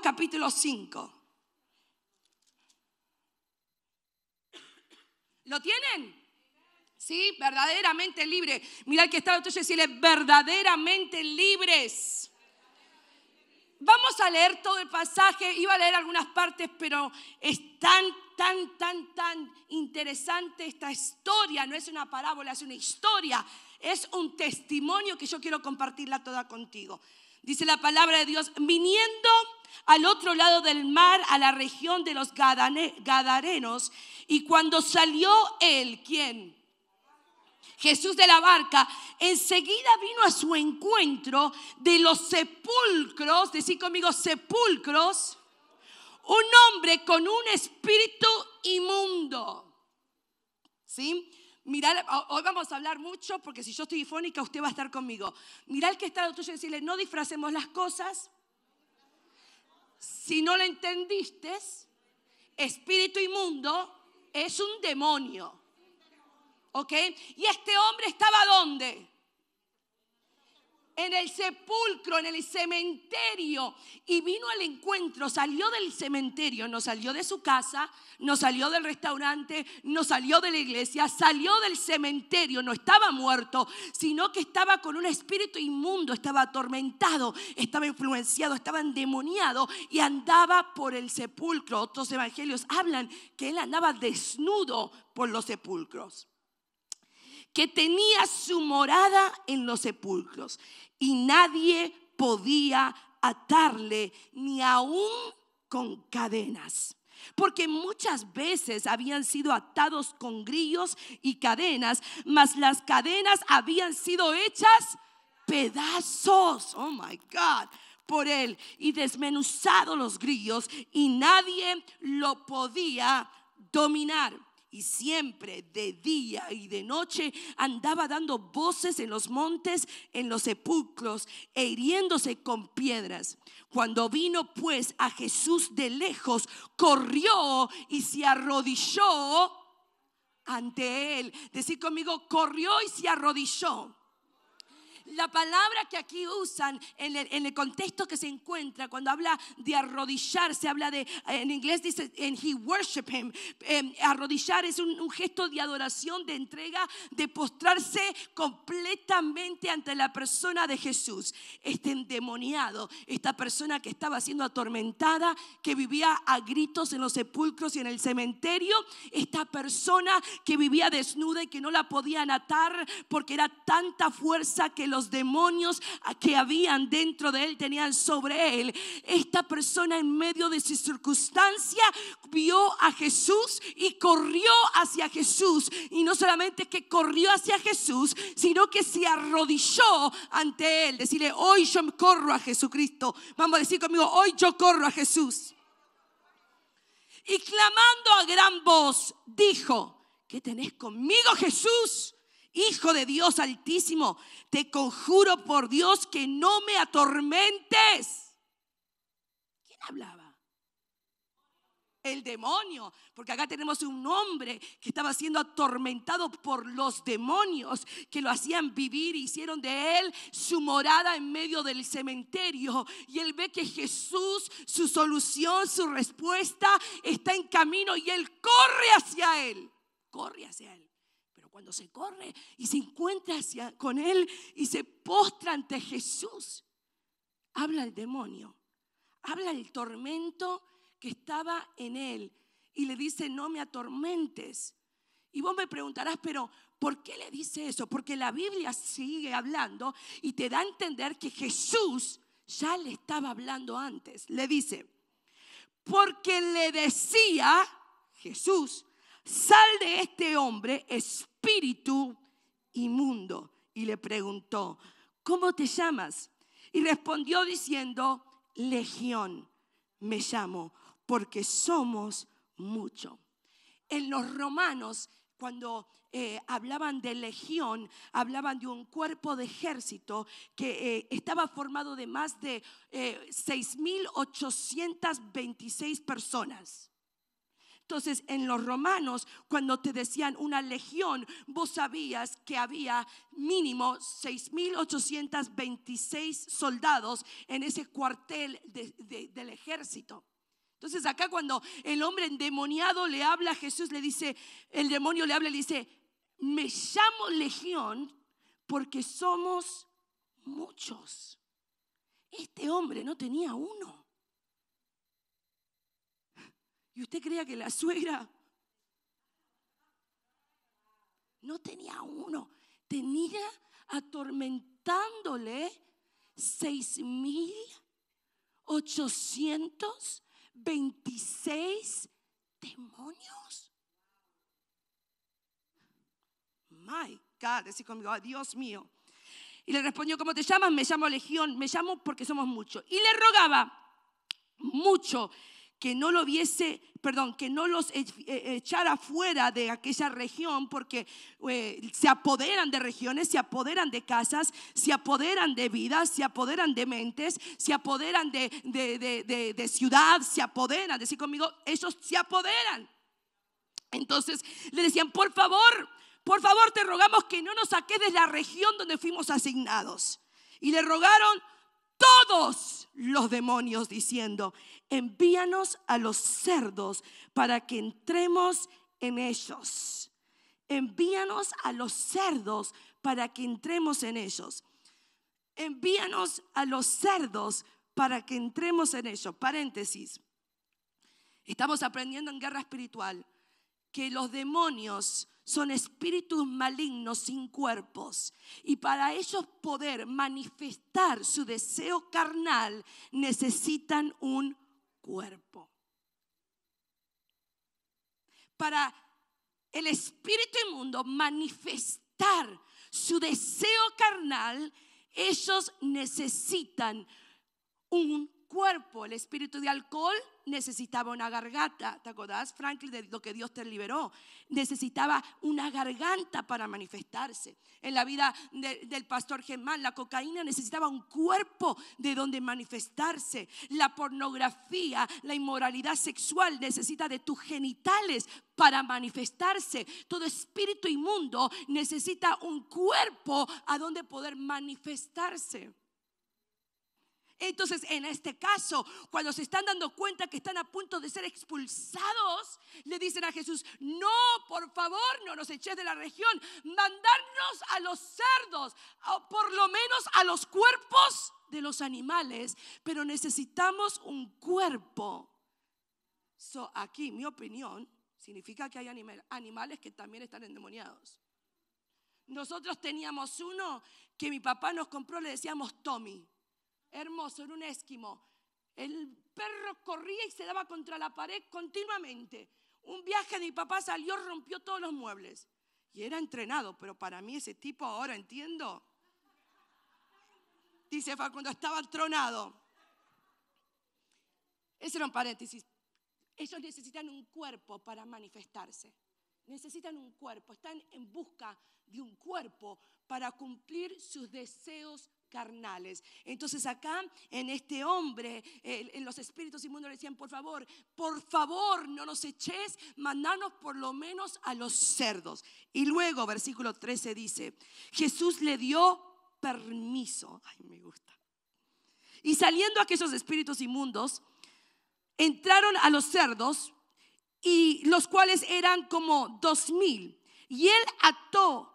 capítulo 5. ¿Lo tienen? ¿Sí? Verdaderamente libre. Mira el que está tuyo y decirle, verdaderamente libres. Vamos a leer todo el pasaje, iba a leer algunas partes, pero es tan, tan, tan, tan interesante esta historia. No es una parábola, es una historia. Es un testimonio que yo quiero compartirla toda contigo. Dice la palabra de Dios, viniendo al otro lado del mar, a la región de los Gadarenos. Y cuando salió él, ¿quién? Jesús de la barca, enseguida vino a su encuentro de los sepulcros, decir conmigo sepulcros, un hombre con un espíritu inmundo. ¿Sí? Mirá, hoy vamos a hablar mucho porque si yo estoy difónica usted va a estar conmigo. Mirá el que está lo tuyo y decirle, no disfracemos las cosas, si no lo entendiste, espíritu inmundo es un demonio. ¿Ok? ¿Y este hombre estaba dónde? en el sepulcro, en el cementerio, y vino al encuentro, salió del cementerio, no salió de su casa, no salió del restaurante, no salió de la iglesia, salió del cementerio, no estaba muerto, sino que estaba con un espíritu inmundo, estaba atormentado, estaba influenciado, estaba endemoniado y andaba por el sepulcro. Otros evangelios hablan que él andaba desnudo por los sepulcros que tenía su morada en los sepulcros y nadie podía atarle ni aún con cadenas. Porque muchas veces habían sido atados con grillos y cadenas, mas las cadenas habían sido hechas pedazos. Oh my God por él y desmenuzado los grillos y nadie lo podía dominar y siempre de día y de noche andaba dando voces en los montes, en los sepulcros e hiriéndose con piedras. Cuando vino pues a Jesús de lejos, corrió y se arrodilló ante él. Decir conmigo, corrió y se arrodilló la palabra que aquí usan en el, contexto que se encuentra, cuando habla de arrodillarse, habla de, eh, en inglés dice, en he worship him. Em, arrodillar es un, un, gesto de adoración, de entrega, de postrarse completamente ante la persona de Jesús. Este endemoniado, esta persona que estaba siendo atormentada, que vivía a gritos en los sepulcros y en el cementerio, esta persona que vivía desnuda y que no la podían atar porque era tanta fuerza que los demonios que habían dentro de él tenían sobre él, esta persona en medio de su circunstancia vio a Jesús y corrió hacia Jesús. Y no solamente que corrió hacia Jesús, sino que se arrodilló ante él. Decirle, hoy yo corro a Jesucristo. Vamos a decir conmigo, hoy yo corro a Jesús. Y clamando a gran voz, dijo, ¿qué tenés conmigo Jesús? Hijo de Dios altísimo, te conjuro por Dios que no me atormentes. ¿Quién hablaba? El demonio, porque acá tenemos un hombre que estaba siendo atormentado por los demonios que lo hacían vivir, hicieron de él su morada en medio del cementerio. Y él ve que Jesús, su solución, su respuesta está en camino y él corre hacia él, corre hacia él cuando se corre y se encuentra con Él y se postra ante Jesús, habla el demonio, habla el tormento que estaba en Él y le dice, no me atormentes. Y vos me preguntarás, pero ¿por qué le dice eso? Porque la Biblia sigue hablando y te da a entender que Jesús ya le estaba hablando antes. Le dice, porque le decía Jesús sal de este hombre, espíritu inmundo. Y le preguntó, ¿cómo te llamas? Y respondió diciendo, Legión, me llamo, porque somos mucho. En los romanos, cuando eh, hablaban de legión, hablaban de un cuerpo de ejército que eh, estaba formado de más de 6.826 eh, personas. Entonces, en los romanos, cuando te decían una legión, vos sabías que había mínimo 6.826 soldados en ese cuartel del ejército. Entonces acá cuando el hombre endemoniado le habla a Jesús, le dice, el demonio le habla y le dice, me llamo legión porque somos muchos. Este hombre no tenía uno y usted creía que la suegra no tenía uno, tenía atormentándole 6,826 demonios. My God, decir conmigo, Dios mío. Y le respondió, ¿cómo te llamas? Me llamo Legión, me llamo porque somos muchos. Y le rogaba mucho que no lo viese, perdón, que no los e, e, echara fuera de aquella región, porque eh, se apoderan de regiones, se apoderan de casas, se apoderan de vidas, se apoderan de mentes, se apoderan de, de ciudad, se apoderan, decir conmigo, ellos se apoderan. Entonces le decían, por favor, por favor te rogamos que no nos saques de la región donde fuimos asignados. Y le rogaron todos los demonios diciendo, envíanos a los cerdos para que entremos en ellos. Envíanos a los cerdos para que entremos en ellos. Envíanos a los cerdos para que entremos en ellos. Paréntesis. Estamos aprendiendo en guerra espiritual que los demonios son espíritus malignos sin cuerpos y para ellos poder manifestar su deseo carnal necesitan un cuerpo. Para el espíritu inmundo manifestar su deseo carnal, ellos necesitan un cuerpo. El espíritu de alcohol necesitaba una garganta. ¿Te acordás, Franklin, de lo que Dios te liberó? Necesitaba una garganta para manifestarse. En la vida del pastor Germán, la cocaína necesitaba un cuerpo de donde manifestarse. La pornografía, la inmoralidad sexual necesita de tus genitales para manifestarse. Todo espíritu inmundo necesita un cuerpo a donde poder manifestarse. Entonces, en este caso, cuando se están dando cuenta que están a punto de ser expulsados, le dicen a Jesús, no, por favor, no nos eches de la región, mandarnos a los cerdos, o por lo menos a los cuerpos de los animales, pero necesitamos un cuerpo. aquí, mi opinión, significa que hay animales que también están endemoniados. Nosotros teníamos uno que mi papá nos compró, le decíamos Tommy hermoso, era un esquimo. El perro corría y se daba contra la pared continuamente. Un viaje de mi papá salió, rompió todos los muebles. Y era entrenado, pero para mí ese tipo ahora entiendo. Dice cuando estaba tronado. Ese era un paréntesis. Ellos necesitan un cuerpo para manifestarse. Necesitan un cuerpo. Están en busca de un cuerpo para cumplir sus deseos carnales. Entonces acá en este hombre, en los espíritus inmundos le decían, por favor, por favor, no nos eches, mandanos por lo menos a los cerdos. Y luego, versículo 13 dice, Jesús le dio permiso. Ay, me gusta. Y saliendo aquellos espíritus inmundos, entraron a los cerdos, y los cuales eran como dos mil. Y él ató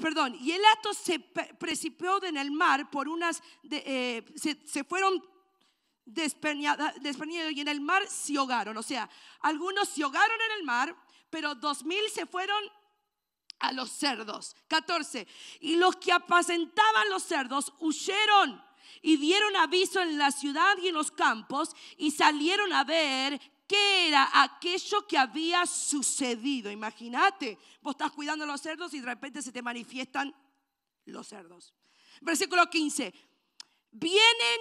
perdón, y el acto se precipitó en el mar por unas, eh, se, fueron despeñados y en el mar se ahogaron. O sea, algunos se ahogaron en el mar, pero dos mil se fueron a los cerdos. 14. Y los que apacentaban los cerdos huyeron y dieron aviso en la ciudad y en los campos y salieron a ver qué era aquello que había sucedido. Imagínate, vos estás cuidando los cerdos y de repente se te manifiestan los cerdos. Versículo 15. Vienen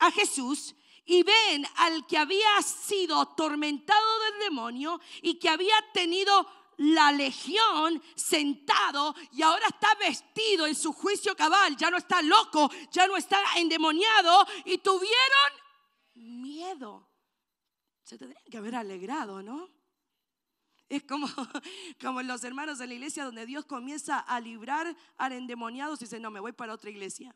a Jesús y ven al que había sido atormentado del demonio y que había tenido la legión sentado y ahora está vestido en su juicio cabal, ya no está loco, ya no está endemoniado y tuvieron miedo se tendrían que haber alegrado, ¿no? Es como, como los hermanos de la iglesia donde Dios comienza a librar al endemoniado y dice, no, me voy para otra iglesia.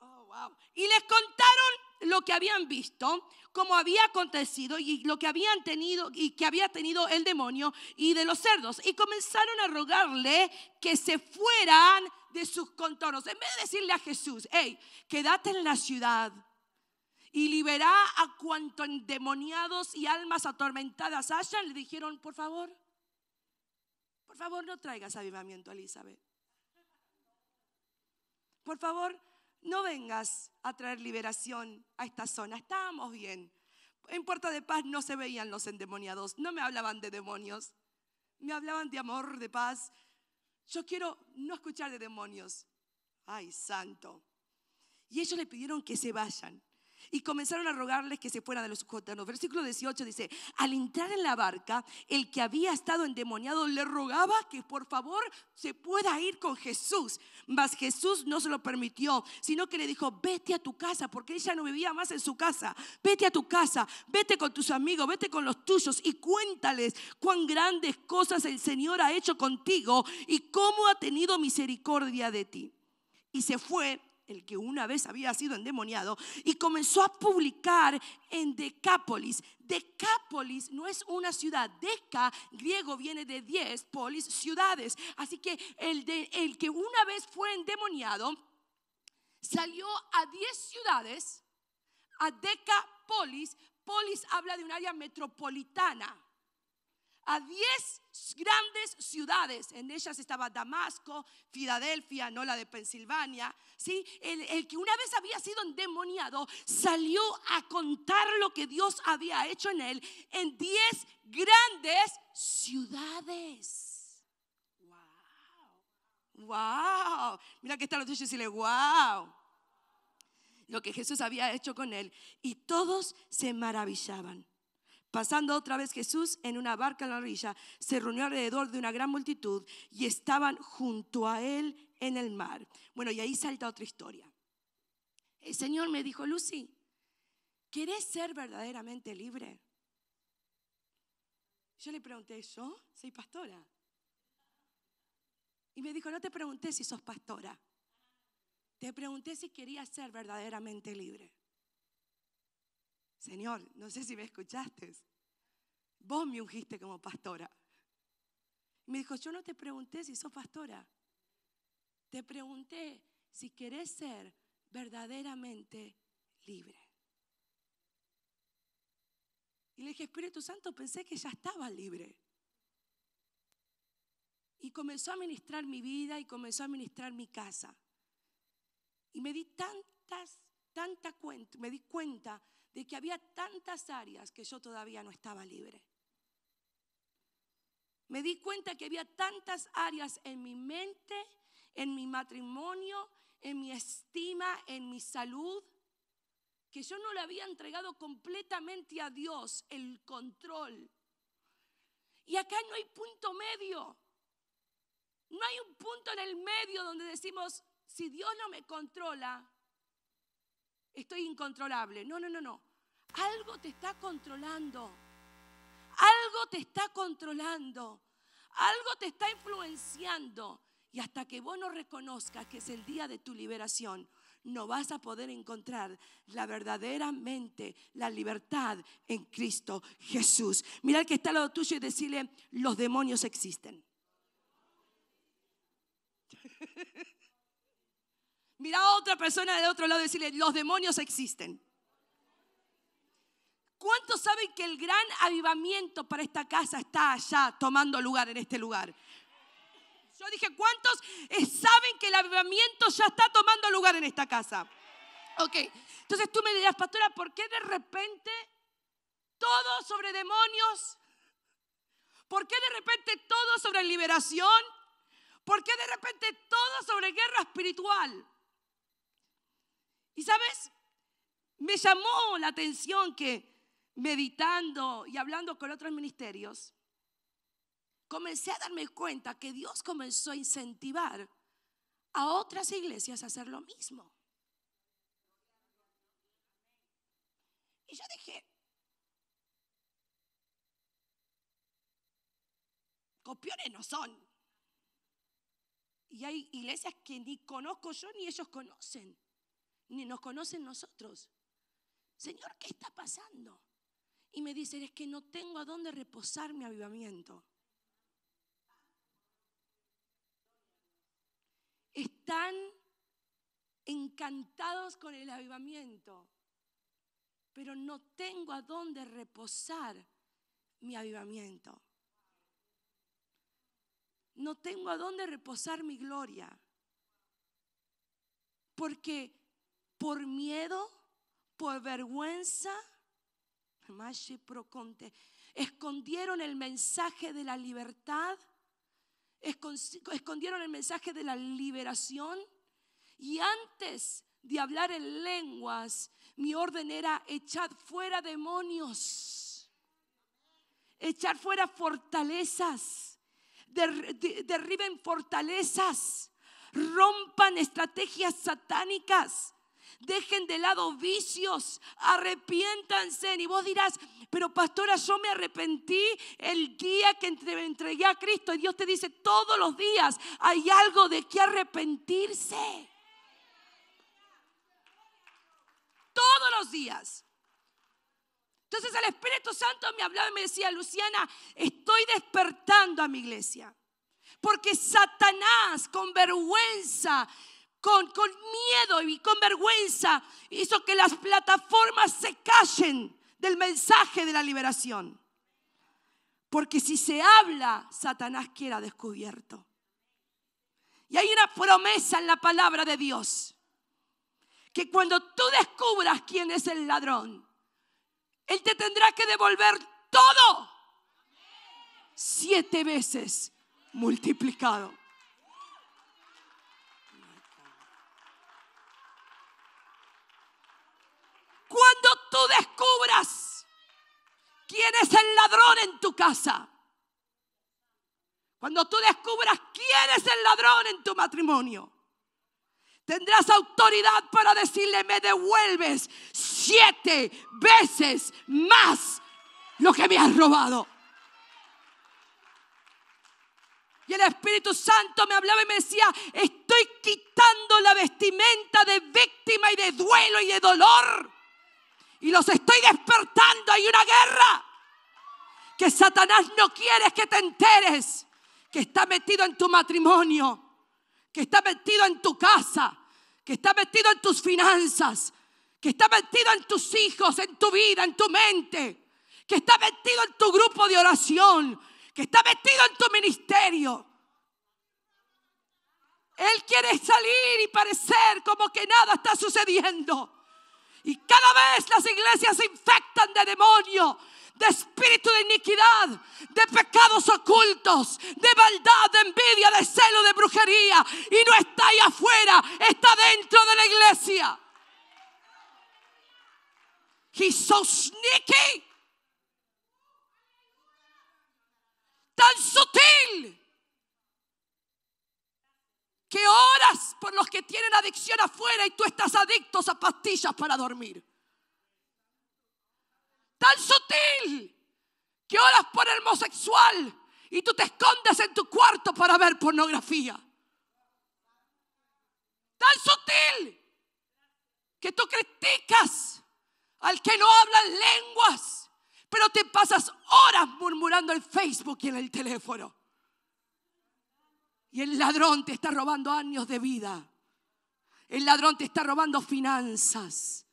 Oh, y les contaron lo que habían visto, cómo había acontecido y lo que habían tenido y que había tenido el demonio y de los cerdos. Y comenzaron a rogarle que se fueran de sus contornos. En vez de decirle a Jesús, hey, quédate en la ciudad y liberá a cuanto endemoniados y almas atormentadas hayan, le dijeron, por favor, por favor no traigas avivamiento a Elizabeth. Por favor, no vengas a traer liberación a esta zona. Estábamos bien. En Puerta de Paz no se veían los endemoniados, no me hablaban de demonios, me hablaban de amor, de paz. Yo quiero no escuchar de demonios. Ay, santo. Y ellos le pidieron que se vayan y comenzaron a rogarles que se fueran de los cotanos. Versículo 18 dice, al entrar en la barca, el que había estado endemoniado le rogaba que por favor se pueda ir con Jesús. Mas Jesús no se lo permitió, sino que le dijo, vete a tu casa, porque ella no vivía más en su casa. Vete a tu casa, vete con tus amigos, vete con los tuyos y cuéntales cuán grandes cosas el Señor ha hecho contigo y cómo ha tenido misericordia de ti. Y se fue el que una vez había sido endemoniado, y comenzó a publicar en Decápolis. Decápolis no es una ciudad, Deca griego viene de diez polis, ciudades. Así que el, el que una vez fue endemoniado salió a diez ciudades, a Decapolis. Polis habla de un área metropolitana a diez grandes ciudades. En ellas estaba Damasco, Filadelfia, no la de Pensilvania. ¿sí? El, que una vez había sido endemoniado salió a contar lo que Dios había hecho en él en diez grandes ciudades. ¡Wow! ¡Wow! Mira que está los dioses y decirle, ¡Wow! Lo que Jesús había hecho con él. Y todos se maravillaban. Pasando otra vez Jesús en una barca en la orilla, se reunió alrededor de una gran multitud y estaban junto a él en el mar. Bueno, y ahí salta otra historia. El Señor me dijo, Lucy, ¿querés ser verdaderamente libre? Yo le pregunté, ¿yo soy pastora? Y me dijo, no te pregunté si sos pastora, te pregunté si querías ser verdaderamente libre. Señor, no sé si me escuchaste. Vos me ungiste como pastora. Me dijo, yo no te pregunté si sos pastora. Te pregunté si querés ser verdaderamente libre. Y le dije, Espíritu Santo, pensé que ya estaba libre. Y comenzó a ministrar mi vida y comenzó a ministrar mi casa. Y me di tantas, tanta cuenta, me di cuenta de que había tantas áreas que yo todavía no estaba libre. Me di cuenta que había tantas áreas en mi mente, en mi matrimonio, en mi estima, en mi salud, que yo no le había entregado completamente a Dios el control. Y acá no hay punto medio. No hay un punto en el medio donde decimos, si Dios no me controla, estoy incontrolable. No, no, no, no. Algo te está controlando. Algo te está controlando. Algo te está influenciando. Y hasta que vos no reconozcas que es el día de tu liberación, no vas a poder encontrar la verdaderamente la libertad en Cristo Jesús. Mira el que está al lado tuyo y decirle, los demonios existen. Mira a otra persona del otro lado y decirle, los demonios existen. ¿Cuántos saben que el gran avivamiento para esta casa está allá tomando lugar en este lugar? Yo dije, ¿cuántos eh, saben que el avivamiento ya está tomando lugar en esta casa? Ok, entonces tú me dirás, pastora, ¿por qué de repente todo sobre demonios? ¿Por qué de repente todo sobre liberación? ¿Por qué de repente todo sobre guerra espiritual? Y sabes, me llamó la atención que meditando y hablando con otros ministerios, comencé a darme cuenta que Dios comenzó a incentivar a otras iglesias a hacer lo mismo. Y yo dije, copiones no son. Y hay iglesias que ni conozco yo ni ellos conocen, ni nos conocen nosotros. Señor, ¿qué está pasando? y me dicen, es que no tengo a dónde reposar mi avivamiento. Están encantados con el avivamiento, pero no tengo a dónde reposar mi avivamiento. No tengo a dónde reposar mi gloria. Porque por miedo, por vergüenza, Escondieron el mensaje de la libertad, escondieron el mensaje de la liberación y antes de hablar en lenguas, mi orden era echar fuera demonios, echar fuera fortalezas, derriben fortalezas, rompan estrategias satánicas dejen de lado vicios, arrepiéntanse. Y vos dirás, pero pastora, yo me arrepentí el día que me entregué a Cristo. Y Dios te dice, todos los días hay algo de que arrepentirse. Todos los días. Entonces el Espíritu Santo me hablaba y me decía, Luciana, estoy despertando a mi iglesia. Porque Satanás con vergüenza con, miedo y con vergüenza, hizo que las plataformas se callen del mensaje de la liberación. Porque si se habla, Satanás quiera descubierto. Y hay una promesa en la palabra de Dios. Que cuando tú descubras quién es el ladrón, Él te tendrá que devolver todo. Siete veces multiplicado. Cuando tú descubras quién es el ladrón en tu casa. Cuando tú descubras quién es el ladrón en tu matrimonio. Tendrás autoridad para decirle, me devuelves siete veces más lo que me has robado. Y el Espíritu Santo me hablaba y me decía, estoy quitando la vestimenta de víctima y de duelo y de dolor y los estoy despertando. Hay una guerra que Satanás no quiere que te enteres. Que está metido en tu matrimonio. Que está metido en tu casa. Que está metido en tus finanzas. Que está metido en tus hijos, en tu vida, en tu mente. Que está metido en tu grupo de oración. Que está metido en tu ministerio. Él quiere salir y parecer como que nada está sucediendo. Y cada vez las iglesias se infectan de demonio, de espíritu de iniquidad, de pecados ocultos, de maldad, de envidia, de celo, de brujería. Y no está ahí afuera, está dentro de la iglesia. He's so sneaky. Tan sutil que oras por los que tienen adicción afuera y tú estás adicto a pastillas para dormir. Tan sutil que oras por el homosexual y tú te escondes en tu cuarto para ver pornografía. Tan sutil que tú criticas al que no habla lenguas, pero te pasas horas murmurando en Facebook y en el teléfono. Y el ladrón te está robando años de vida. El ladrón te está robando finanzas.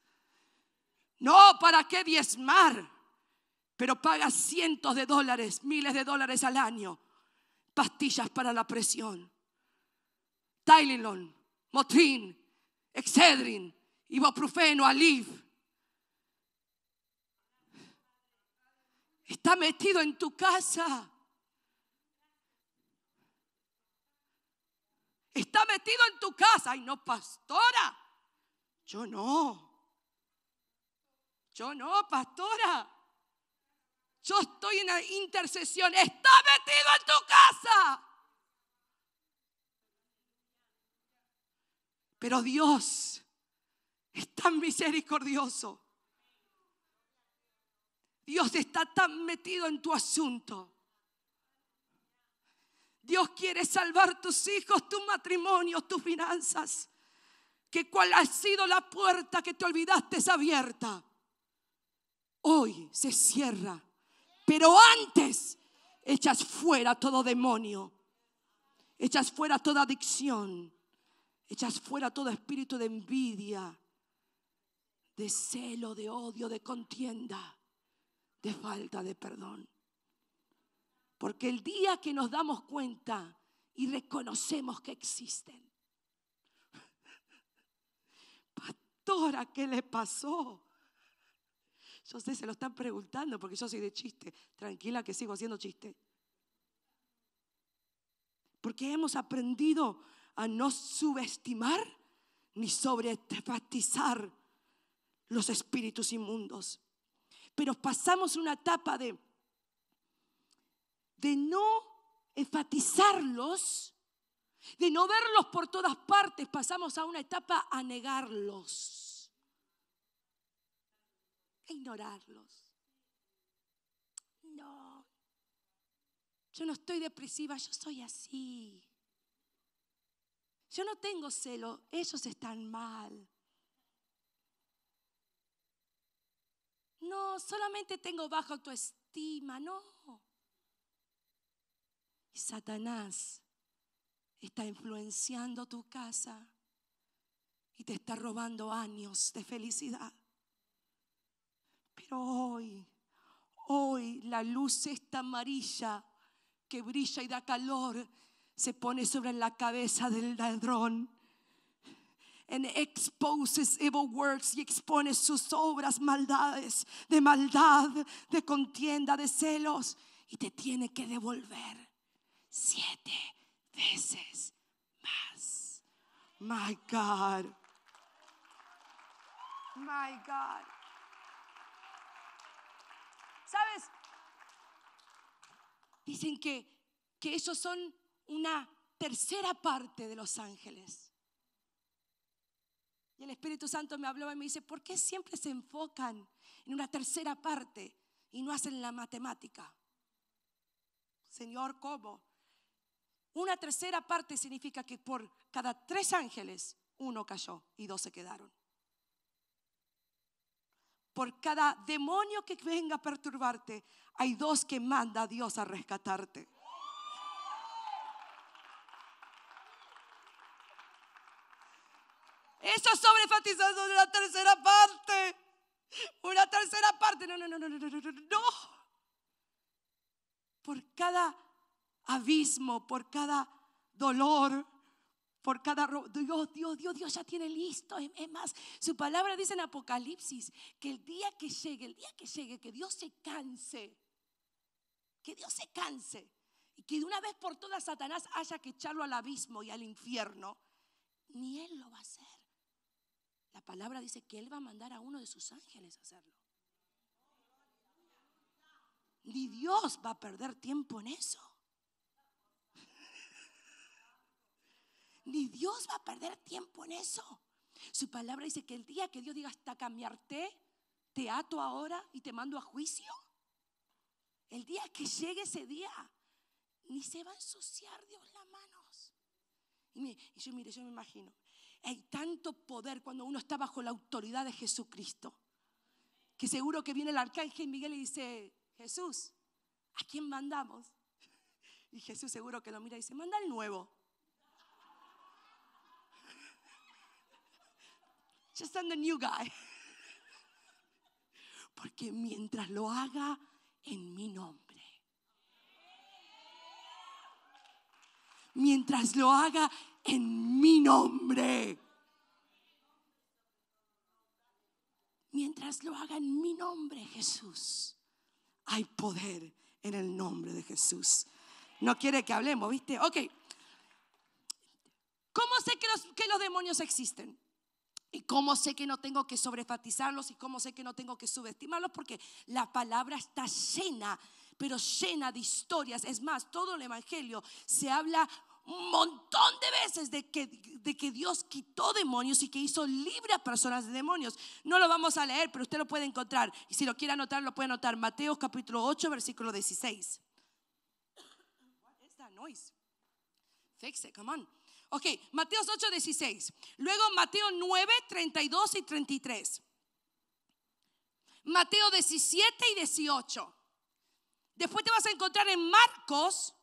No, ¿para qué diezmar? Pero pagas cientos de dólares, miles de dólares al año. Pastillas para la presión. Tylenol, Motrin, Excedrin, Ibuprofeno, Alif. Está metido en tu casa. está metido en tu casa. Ay, no, pastora. Yo no. Yo no, pastora. Yo estoy en la intercesión. Está metido en tu casa. Pero Dios es tan misericordioso. Dios está tan metido en tu asunto Dios quiere salvar tus hijos, tu matrimonio, tus finanzas. Que cuál ha sido la puerta que te olvidaste es abierta. Hoy se cierra. Pero antes echas fuera todo demonio. Echas fuera toda adicción. Echas fuera todo espíritu de envidia, de celo, de odio, de contienda, de falta de perdón. Porque el día que nos damos cuenta y reconocemos que existen. Pastora, ¿qué le pasó? Yo sé, se lo están preguntando porque yo soy de chiste. Tranquila que sigo haciendo chiste. Porque hemos aprendido a no subestimar ni sobreestimar los espíritus inmundos. Pero pasamos una etapa de de no enfatizarlos, de no verlos por todas partes, pasamos a una etapa a negarlos, a e ignorarlos. No, yo no estoy depresiva, yo soy así. Yo no tengo celo, ellos están mal. No, solamente tengo baja autoestima, no. Y Satanás está influenciando tu casa y te está robando años de felicidad. Pero hoy, hoy la luz esta amarilla que brilla y da calor se pone sobre la cabeza del ladrón. And exposes evil works y expone sus obras, maldades, de maldad, de contienda, de celos, y te tiene que devolver siete veces más. My God. My God. ¿Sabes? Dicen que, que ellos son una tercera parte de los ángeles. Y el Espíritu Santo me habló y me dice, ¿por qué siempre se enfocan en una tercera parte y no hacen la matemática? Señor, ¿cómo? Una tercera parte significa que por cada tres ángeles, uno cayó y dos se quedaron. Por cada demonio que venga a perturbarte, hay dos que manda a Dios a rescatarte. Eso es sobrefatizado de una tercera parte. Una tercera parte. No, no, no, no, no, no. Por cada abismo, por cada dolor, por cada Dios, Dios, Dios, Dios ya tiene listo. Es más, su palabra dice en Apocalipsis que el día que llegue, el día que llegue, que Dios se canse, que Dios se canse y que de una vez por todas Satanás haya que echarlo al abismo y al infierno, ni él lo va a hacer. La palabra dice que él va a mandar a uno de sus ángeles a hacerlo. Ni Dios va a perder tiempo en eso. Ni Dios va a perder tiempo en eso. Su palabra dice que el día que Dios diga hasta cambiarte, te ato ahora y te mando a juicio. El día que llegue ese día, ni se va a ensuciar Dios las manos. Y, yo, mire, yo me imagino, hay tanto poder cuando uno está bajo la autoridad de Jesucristo, que seguro que viene el arcángel Miguel y dice, Jesús, ¿a quién mandamos? Y Jesús seguro que lo mira y dice, manda el nuevo. just send the new guy. Porque mientras lo haga en mi nombre, mientras lo haga en mi nombre, mientras lo haga en mi nombre, Jesús, hay poder en el nombre de Jesús. No quiere que hablemos, ¿viste? Ok. ¿Cómo sé que los, que los demonios existen? ¿Y cómo sé que no tengo que sobrefatizarlos ¿Y cómo sé que no tengo que subestimarlos? Porque la palabra está llena, pero llena de historias. Es más, todo el Evangelio se habla un montón de veces de que, Dios quitó demonios y que hizo libre a personas de demonios. No lo vamos a leer, pero usted lo puede encontrar. Y si lo quiere anotar, lo puede anotar. Mateo capítulo 8, versículo 16. noise? Fix it, come on. Ok, Mateos 8, 16. Luego Mateo 9, 32 y 33. Mateo 17 y 18. Después te vas a encontrar en Marcos,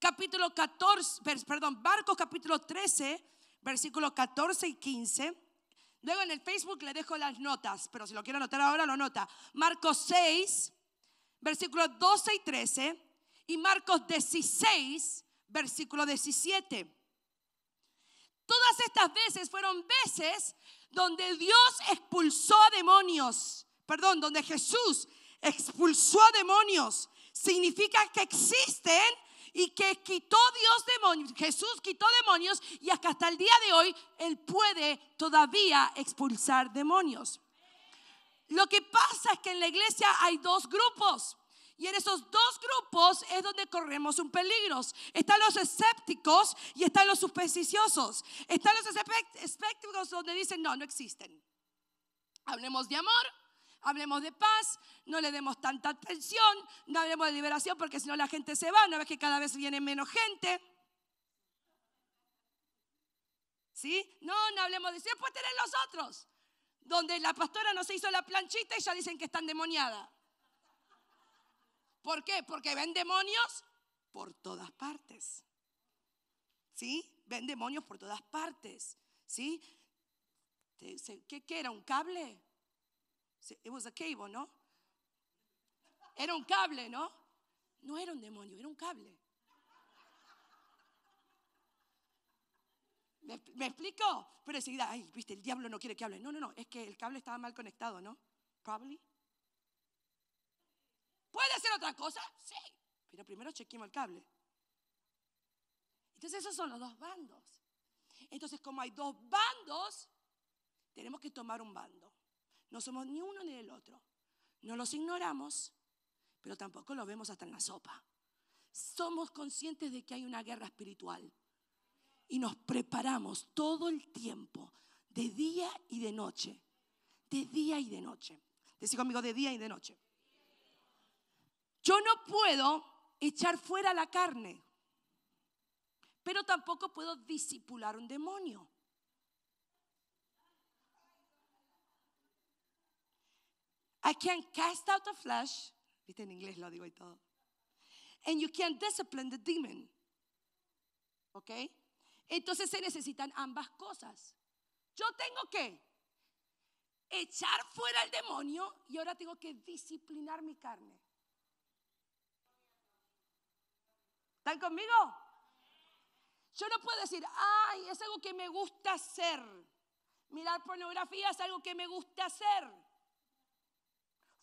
capítulo 14, perdón, Marcos capítulo 13, versículos 14 y 15. Luego en el Facebook le dejo las notas, pero si lo quiero anotar ahora lo nota. Marcos 6, versículos 12 y 13 y Marcos 16, versículo 17. Todas estas veces fueron veces donde Dios expulsó a demonios, perdón, donde Jesús expulsó a demonios. Significa que existen y que quitó Dios demonios, Jesús quitó demonios y hasta, hasta el día de hoy Él puede todavía expulsar demonios. Lo que pasa es que en la iglesia hay dos grupos. Y en esos dos grupos es donde corremos un peligro. Están los escépticos y están los supersticiosos. Están los escépticos donde dicen, no, no existen. Hablemos de amor, hablemos de paz, no le demos tanta atención, no hablemos de liberación porque si no la gente se va, una vez que cada vez viene menos gente. ¿Sí? No, no hablemos de... eso, Después tener los otros, donde la pastora no se hizo la planchita y ya dicen que están demoniadas. ¿Por qué? Porque ven demonios por todas partes. ¿Sí? Ven demonios por todas partes. ¿Sí? ¿Qué, era? ¿Un cable? It was a cable, ¿no? Era un cable, ¿no? No era un demonio, era un cable. ¿Me, explico? Pero enseguida, ay, viste, el diablo no quiere que hable. No, no, no, es que el cable estaba mal conectado, ¿no? Probably. ¿Puede ser otra cosa? Sí, pero primero chequemos el cable. Entonces esos son los dos bandos. Entonces como hay dos bandos, tenemos que tomar un bando. No somos ni uno ni el otro. No los ignoramos, pero tampoco los vemos hasta en la sopa. Somos conscientes de que hay una guerra espiritual y nos preparamos todo el tiempo, de día y de noche, de día y de noche. Decí conmigo, de día y de noche. Yo no puedo echar fuera la carne, pero tampoco puedo disipular un demonio. I can cast out the flesh, viste en inglés lo digo y todo, and you can discipline the demon. ¿Ok? Entonces se necesitan ambas cosas. Yo tengo que echar fuera el demonio y ahora tengo que disciplinar mi carne. ¿Están conmigo? Yo no puedo decir, ay, es algo que me gusta hacer. Mirar pornografía es algo que me gusta hacer.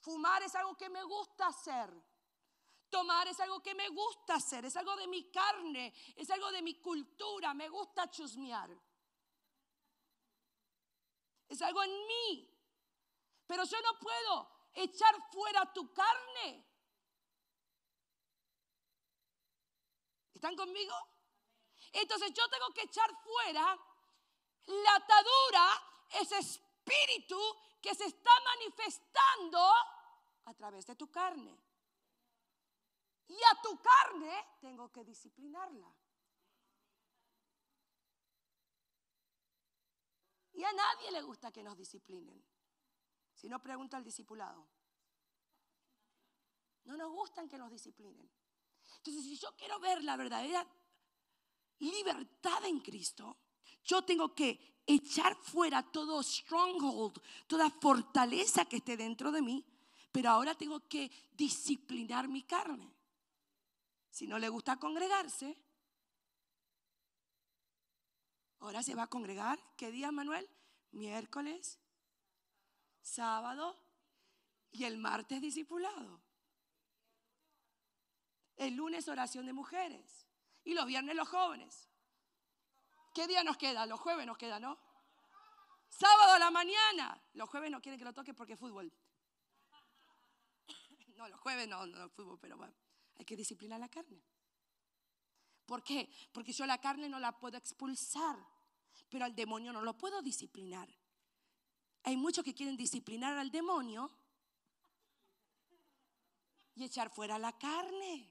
Fumar es algo que me gusta hacer. Tomar es algo que me gusta hacer. Es algo de mi carne. Es algo de mi cultura. Me gusta chusmear. Es algo en mí. Pero yo no puedo echar fuera tu carne ¿Están conmigo? Entonces yo tengo que echar fuera la atadura, ese espíritu que se está manifestando a través de tu carne. Y a tu carne tengo que disciplinarla. Y a nadie le gusta que nos disciplinen. Si no, pregunta al discipulado. No nos gustan que nos disciplinen. Entonces, si yo quiero ver la verdadera libertad en Cristo, yo tengo que echar fuera todo stronghold, toda fortaleza que esté dentro de mí, pero ahora tengo que disciplinar mi carne. Si no le gusta congregarse, ahora se va a congregar. ¿Qué día, Manuel? Miércoles, sábado y el martes discipulado. El lunes oración de mujeres y los viernes los jóvenes. ¿Qué día nos queda? Los jueves nos queda, ¿no? Sábado a la mañana. Los jueves no quieren que lo toque porque es fútbol. No, los jueves no, no, no fútbol, pero bueno, hay que disciplinar la carne. ¿Por qué? Porque yo la carne no la puedo expulsar, pero al demonio no lo puedo disciplinar. Hay muchos que quieren disciplinar al demonio y echar fuera la carne.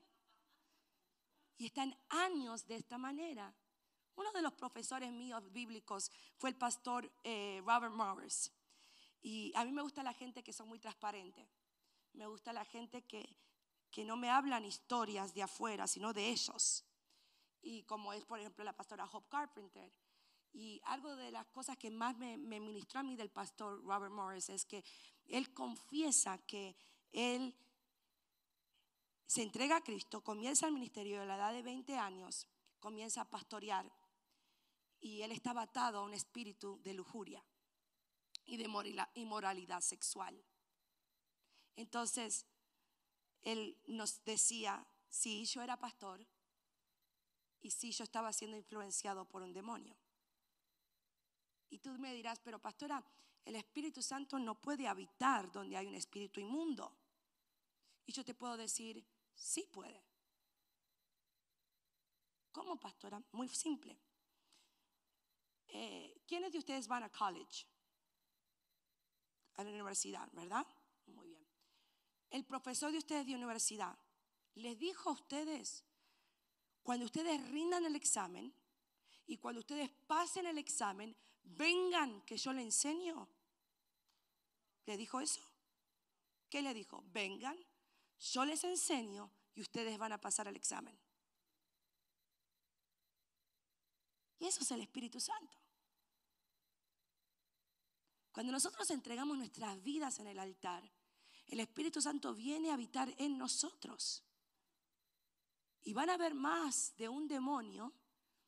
Y están años de esta manera. Uno de los profesores míos bíblicos fue el pastor eh, Robert Morris. Y a mí me gusta la gente que son muy transparentes. Me gusta la gente que, que no me hablan historias de afuera, sino de ellos. Y como es, por ejemplo, la pastora Hope Carpenter. Y algo de las cosas que más me, me ministró a mí del pastor Robert Morris es que él confiesa que él se entrega a Cristo, comienza el ministerio a la edad de 20 años, comienza a pastorear y él estaba atado a un espíritu de lujuria y de inmoralidad sexual. Entonces, él nos decía, si yo era pastor y si yo estaba siendo influenciado por un demonio. Y tú me dirás, pero pastora, el Espíritu Santo no puede habitar donde hay un espíritu inmundo. Y yo te puedo decir, sí puede. ¿Cómo, pastora? Muy simple. Eh, ¿Quiénes de ustedes van a college? A la universidad, ¿verdad? Muy bien. El profesor de ustedes de universidad les dijo a ustedes, cuando ustedes rindan el examen y cuando ustedes pasen el examen, vengan que yo le enseño. ¿Le dijo eso? ¿Qué le dijo? Vengan yo les enseño y ustedes van a pasar el examen. Y eso es el Espíritu Santo. Cuando nosotros entregamos nuestras vidas en el altar, el Espíritu Santo viene a habitar en nosotros. Y van a ver más de un demonio,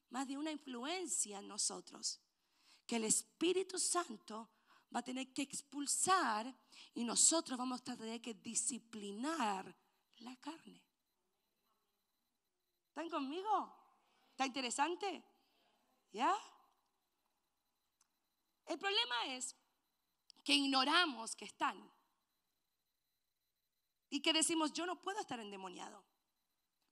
más de una influencia en nosotros, que el Espíritu Santo va a tener que expulsar y nosotros vamos a tener que disciplinar la carne. ¿Están conmigo? ¿Está interesante? ¿Ya? El problema es que ignoramos que están y que decimos, yo no puedo estar endemoniado.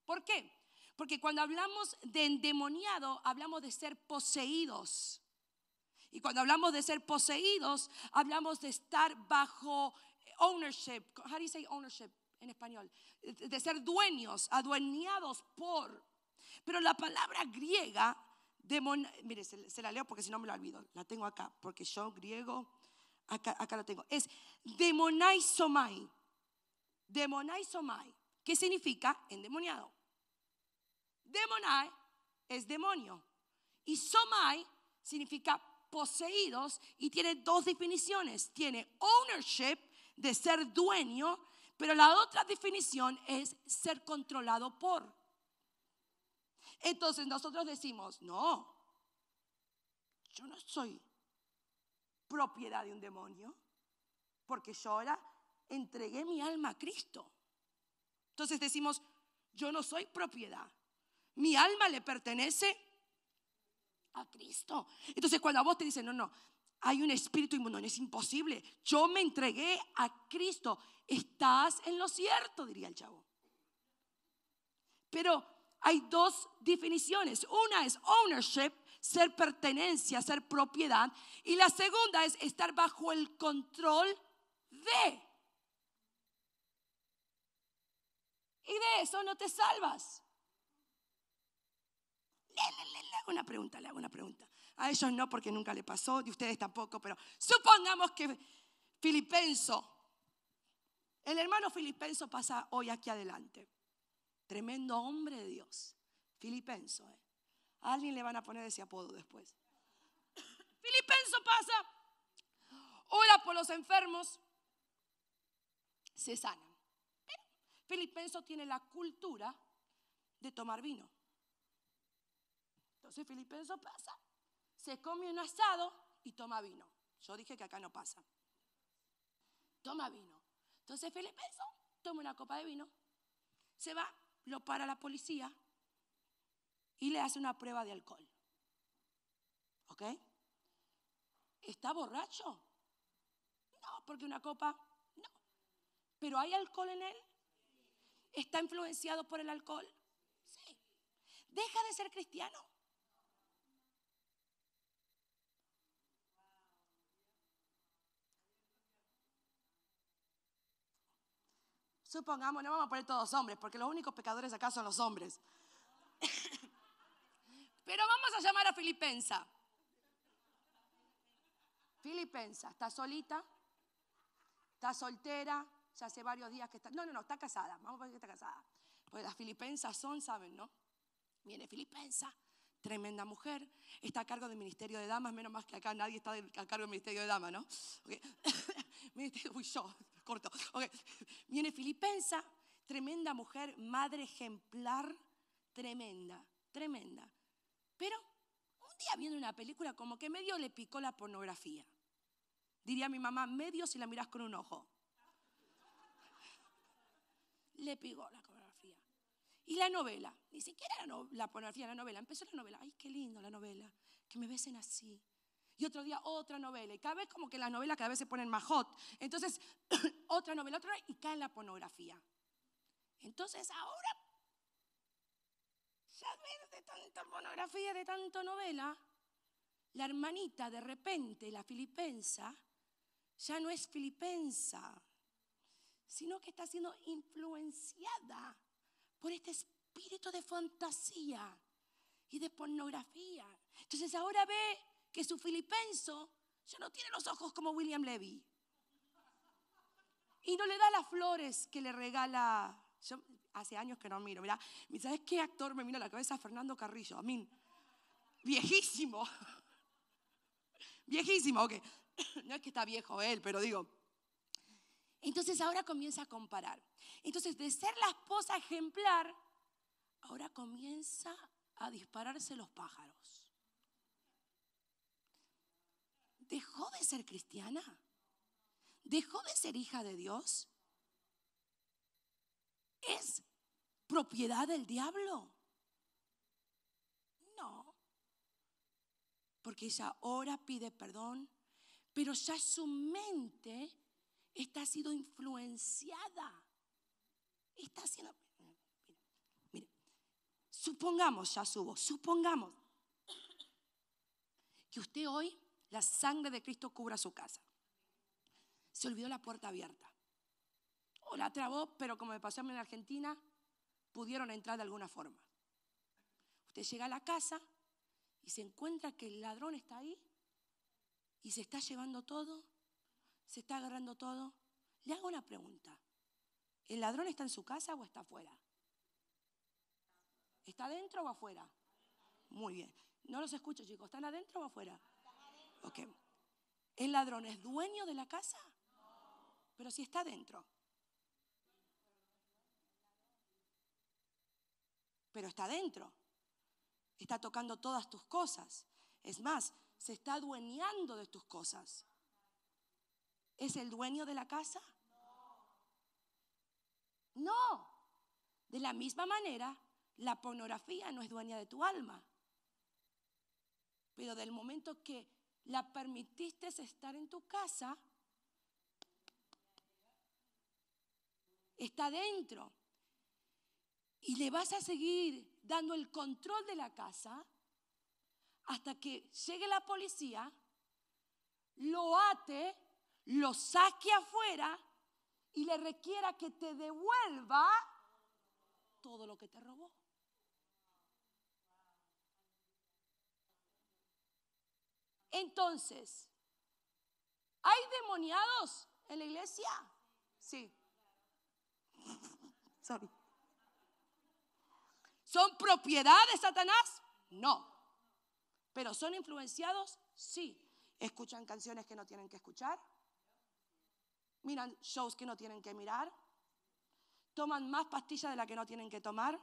¿Por qué? Porque cuando hablamos de endemoniado, hablamos de ser poseídos. Y cuando hablamos de ser poseídos, hablamos de estar bajo ownership. How do you ownership en español? De ser dueños, adueñados por. Pero la palabra griega Demon, mire, se, la leo porque si no me la olvido. La tengo acá, porque yo griego, acá, la tengo. Es demonaisomai. Demonaisomai. ¿Qué significa endemoniado? Demonai es demonio. Y somai significa poseídos y tiene dos definiciones. Tiene ownership de ser dueño, pero la otra definición es ser controlado por. Entonces nosotros decimos, no, yo no soy propiedad de un demonio, porque yo ahora entregué mi alma a Cristo. Entonces decimos, yo no soy propiedad, mi alma le pertenece a Cristo. Entonces cuando a vos te dicen, no, no, hay un espíritu inmundo, es imposible. Yo me entregué a Cristo. Estás en lo cierto, diría el chavo. Pero hay dos definiciones. Una es ownership, ser pertenencia, ser propiedad. Y la segunda es estar bajo el control de. Y de eso no te salvas. Una pregunta, le hago una pregunta. A ellos no, porque nunca le pasó, de ustedes tampoco, pero supongamos que Filipenso, el hermano Filipenso pasa hoy aquí adelante. Tremendo hombre de Dios. Filipenso, ¿eh? A alguien le van a poner ese apodo después. Filipenso pasa, ora por los enfermos, se sanan. Filipenso tiene la cultura de tomar vino. Entonces eso pasa, se come un asado y toma vino. Yo dije que acá no pasa. Toma vino. Entonces eso toma una copa de vino, se va, lo para la policía y le hace una prueba de alcohol. ¿Ok? ¿Está borracho? No, porque una copa, no. ¿Pero hay alcohol en él? ¿Está influenciado por el alcohol? Sí. ¿Deja de ser cristiano? Supongamos, no vamos a poner todos hombres, porque los únicos pecadores acá son los hombres. Pero vamos a llamar a Filipensa. Filipensa, está solita, está soltera, ya hace varios días que está. No, no, no, está casada. Vamos a ver que está casada. Pues las Filipensas son, ¿saben, no? Viene Filipensa, tremenda mujer, está a cargo del Ministerio de Damas, menos más que acá nadie está a cargo del Ministerio de Damas, ¿no? Okay. Uy, yo, corto. Viene Filipensa, tremenda mujer, madre ejemplar, tremenda, tremenda. Pero un día viendo una película como que medio le picó la pornografía. Diría mi mamá, medio si la miras con un ojo. Le picó la pornografía. Y la novela, ni siquiera la, la pornografía, la novela. Empezó la novela, ay, qué lindo la novela, que me besen así y otro día otra novela. Y cada vez como que las novelas cada vez se ponen más hot. Entonces, otra novela, otra y cae la pornografía. Entonces ahora, ya ves de tanta pornografía, de tanta novela, la hermanita de repente, la filipensa, ya no es filipensa, sino que está siendo influenciada por este espíritu de fantasía y de pornografía. Entonces ahora ve que su filipenso ya no tiene los ojos como William Levy. Y no le da las flores que le regala. Yo hace años que no miro, Mira, ¿sabes qué actor me mira a la cabeza? Fernando Carrillo, a mí. Viejísimo. Viejísimo, ok. No es que está viejo él, pero digo. Entonces ahora comienza a comparar. Entonces, de ser la esposa ejemplar, ahora comienza a dispararse los pájaros. dejó de ser cristiana, dejó de ser hija de Dios. Es propiedad del diablo. No, porque ella ahora pide perdón, pero ya su mente está sido influenciada. Está siendo... Mire, supongamos, ya subo, supongamos que usted hoy la sangre de Cristo cubra su casa. Se olvidó la puerta abierta. O la trabó, pero como me pasó en Argentina, pudieron entrar de alguna forma. Usted llega a la casa y se encuentra que el ladrón está ahí y se está llevando todo, se está agarrando todo. Le hago una pregunta. ¿El ladrón está en su casa o está afuera? ¿Está adentro o afuera? Muy bien. No los escucho, chicos. ¿Están adentro o afuera? ¿El ladrón es dueño de la casa? Pero si está dentro. Pero está dentro. Está tocando todas tus cosas. Es más, se está adueñando de tus cosas. ¿Es el dueño de la casa? No. De la misma manera, la pornografía no es dueña de tu alma. Pero del momento que la permitiste estar en tu casa, está dentro. Y le vas a seguir dando el control de la casa hasta que llegue la policía, lo ate, lo saque afuera y le requiera que te devuelva todo lo que te robó. Entonces, ¿hay demoniados en la iglesia? Sí. ¿Son propiedad de Satanás? No. ¿Pero son influenciados? Sí. ¿Escuchan canciones que no tienen que escuchar? ¿Miran shows que no tienen que mirar? ¿Toman más pastillas de la que no tienen que tomar?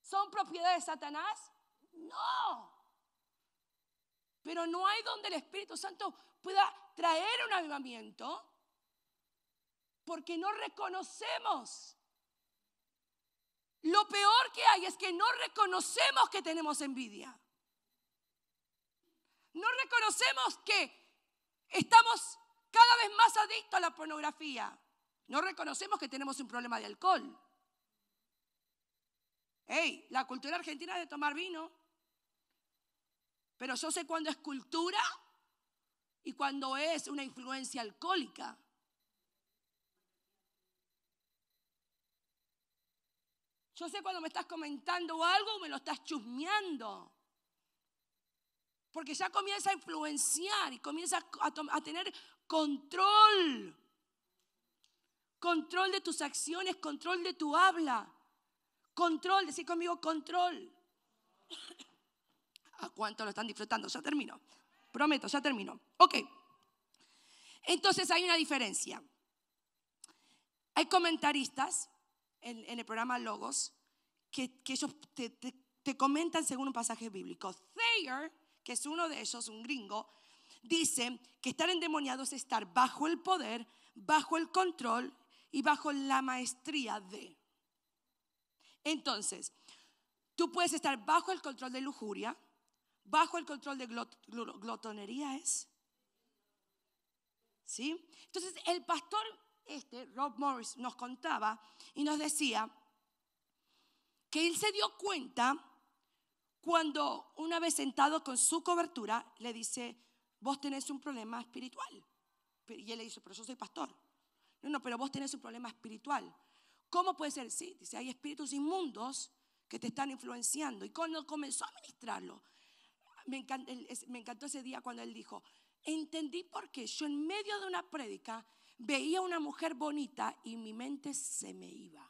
¿Son propiedad de Satanás? No. Pero no hay donde el Espíritu Santo pueda traer un avivamiento porque no reconocemos. Lo peor que hay es que no reconocemos que tenemos envidia. No reconocemos que estamos cada vez más adictos a la pornografía. No reconocemos que tenemos un problema de alcohol. la cultura argentina de tomar vino. Pero yo sé cuando es cultura y cuando es una influencia alcohólica. Yo sé cuando me estás comentando algo o me lo estás chusmeando. Porque ya comienza a influenciar y comienza a, tener control. Control de tus acciones, control de tu habla. Control, decir conmigo, control. ¿A cuánto lo están disfrutando? Ya termino. Prometo, ya termino. Ok. Entonces hay una diferencia. Hay comentaristas en, el programa Logos que, ellos te, comentan según un pasaje bíblico. Thayer, que es uno de ellos, un gringo, dice que estar endemoniado es estar bajo el poder, bajo el control y bajo la maestría de. Entonces, tú puedes estar bajo el control de lujuria, bajo el control de glotonería es. ¿Sí? Entonces el pastor este, Rob Morris, nos contaba y nos decía que él se dio cuenta cuando una vez sentado con su cobertura le dice, vos tenés un problema espiritual. Y él le dice, pero yo soy pastor. No, no, pero vos tenés un problema espiritual. ¿Cómo puede ser? Sí, dice, hay espíritus inmundos que te están influenciando. Y cuando comenzó a ministrarlo, me, encantó, ese día cuando él dijo, entendí por qué yo en medio de una prédica veía una mujer bonita y mi mente se me iba.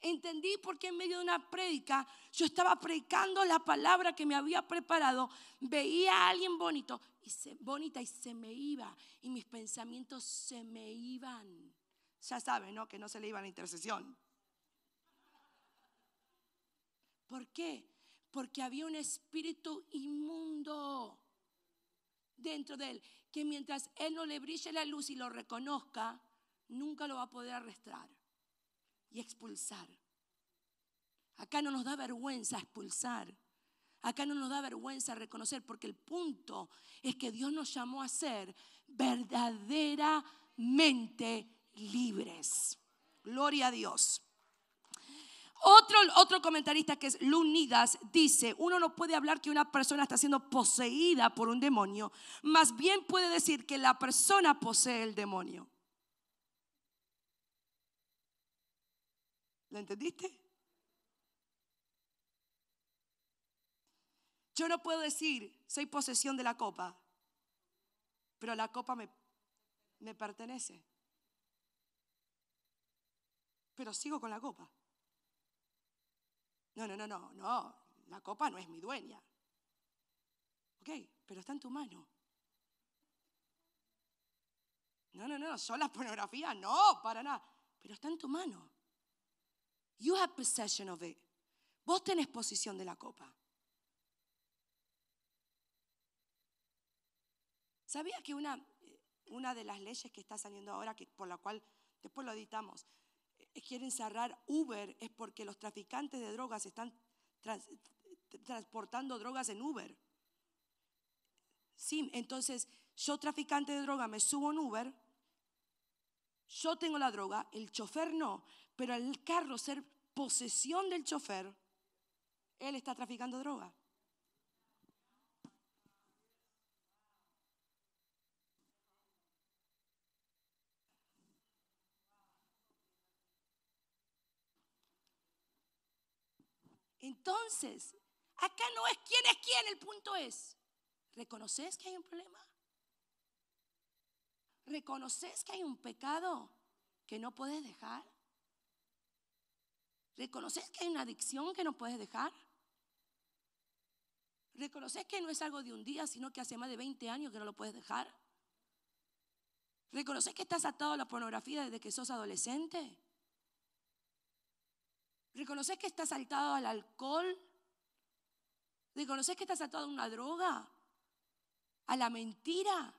Entendí por qué en medio de una prédica yo estaba predicando la palabra que me había preparado, veía a alguien bonito y se, bonita y se me iba y mis pensamientos se me iban. Ya saben, ¿no? Que no se le iba la intercesión. ¿Por qué? Porque había un espíritu inmundo dentro de él, que mientras él no le brille la luz y lo reconozca, nunca lo va a poder arrastrar y expulsar. Acá no nos da vergüenza expulsar. Acá no nos da vergüenza reconocer, porque el punto es que Dios nos llamó a ser verdaderamente libres. Gloria a Dios. Otro, comentarista que es Lunidas dice, uno no puede hablar que una persona está siendo poseída por un demonio, más bien puede decir que la persona posee el demonio. ¿Lo entendiste? Yo no puedo decir, soy posesión de la copa, pero la copa me pertenece. Pero sigo con la copa. No, no, no, no, no, la copa no es mi dueña. Ok, pero está en tu mano. No, no, no, son las pornografías, no, para nada. Pero está en tu mano. You have possession of it. Vos tenés posición de la copa. ¿Sabías que una, una de las leyes que está saliendo ahora, que, por la cual después lo editamos, quieren cerrar Uber es porque los traficantes de drogas están transportando drogas en Uber. Sí, entonces yo traficante de droga me subo en Uber, yo tengo la droga, el chofer no, pero el carro ser posesión del chofer, él está traficando droga. Entonces, acá no es quién es quién, el punto es, ¿reconoces que hay un problema? ¿Reconoces que hay un pecado que no puedes dejar? ¿Reconoces que hay una adicción que no puedes dejar? ¿Reconoces que no es algo de un día, sino que hace más de 20 años que no lo puedes dejar? ¿Reconoces que estás atado a la pornografía desde que sos adolescente? ¿Reconoces que estás saltado al alcohol? ¿Reconoces que estás saltado a una droga? ¿A la mentira?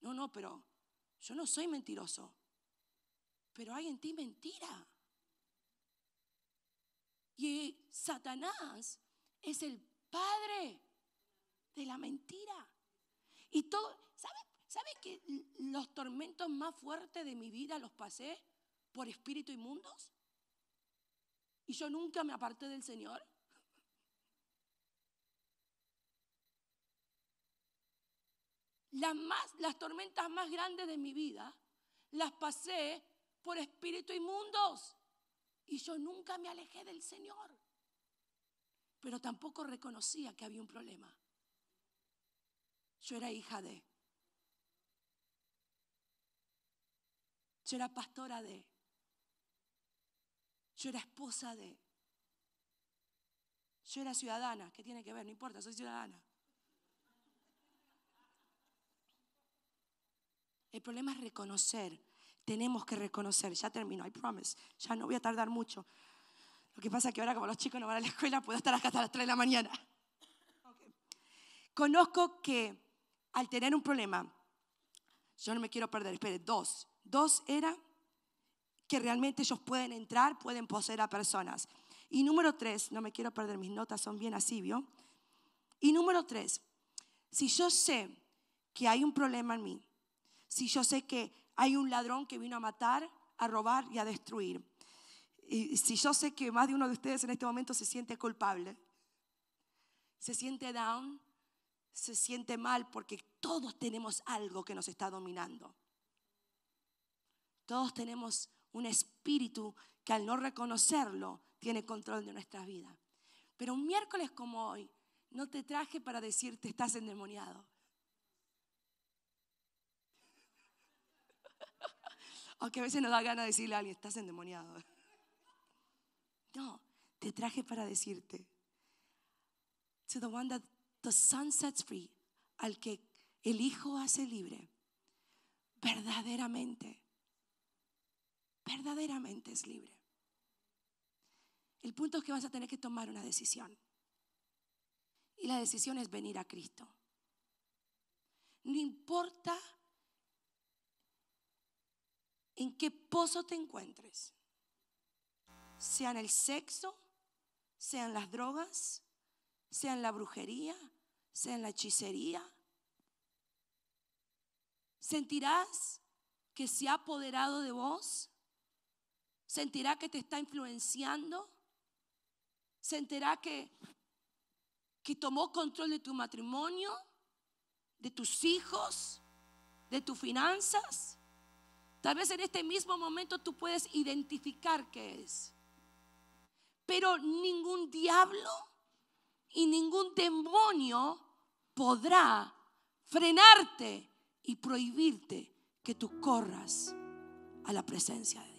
No, no, pero yo no soy mentiroso. Pero hay en ti mentira. Y Satanás es el padre de la mentira. Y todo, ¿sabe, ¿sabe que los tormentos más fuertes de mi vida los pasé por espíritu inmundos? y yo nunca me aparté del Señor? Las, las tormentas más grandes de mi vida las pasé por espíritu inmundos y yo nunca me alejé del Señor. Pero tampoco reconocía que había un problema. Yo era hija de... Yo era pastora de... Yo era esposa de... Yo era ciudadana, ¿qué tiene que ver? No importa, soy ciudadana. El problema es reconocer. Tenemos que reconocer. Ya termino, I promise. Ya no voy a tardar mucho. Lo que pasa es que ahora, como los chicos no van a la escuela, puedo estar acá hasta las 3 de la mañana. Conozco que al tener un problema, yo no me quiero perder. Espere, dos. Dos era que realmente ellos pueden entrar, pueden poseer a personas. Y número tres, no me quiero perder mis notas, son bien así, Y número tres, si yo sé que hay un problema en mí, si yo sé que hay un ladrón que vino a matar, a robar y a destruir, y si yo sé que más de uno de ustedes en este momento se siente culpable, se siente down, se siente mal porque todos tenemos algo que nos está dominando. Todos tenemos un espíritu que al no reconocerlo tiene control de nuestras vidas. Pero un miércoles como hoy no te traje para decirte estás endemoniado. Aunque a veces nos da ganas de decirle a alguien, estás endemoniado. No, te traje para decirte. To the one that the sun sets free, al que el Hijo hace libre, verdaderamente verdaderamente es libre. El punto es que vas a tener que tomar una decisión. Y la decisión es venir a Cristo. No importa en qué pozo te encuentres, sean el sexo, sean las drogas, sean la brujería, sean la hechicería, sentirás que se ha apoderado de vos sentirá que te está influenciando, sentirá que, que tomó control de tu matrimonio, de tus hijos, de tus finanzas. Tal vez en este mismo momento tú puedes identificar qué es. Pero ningún diablo y ningún demonio podrá frenarte y prohibirte que tú corras a la presencia de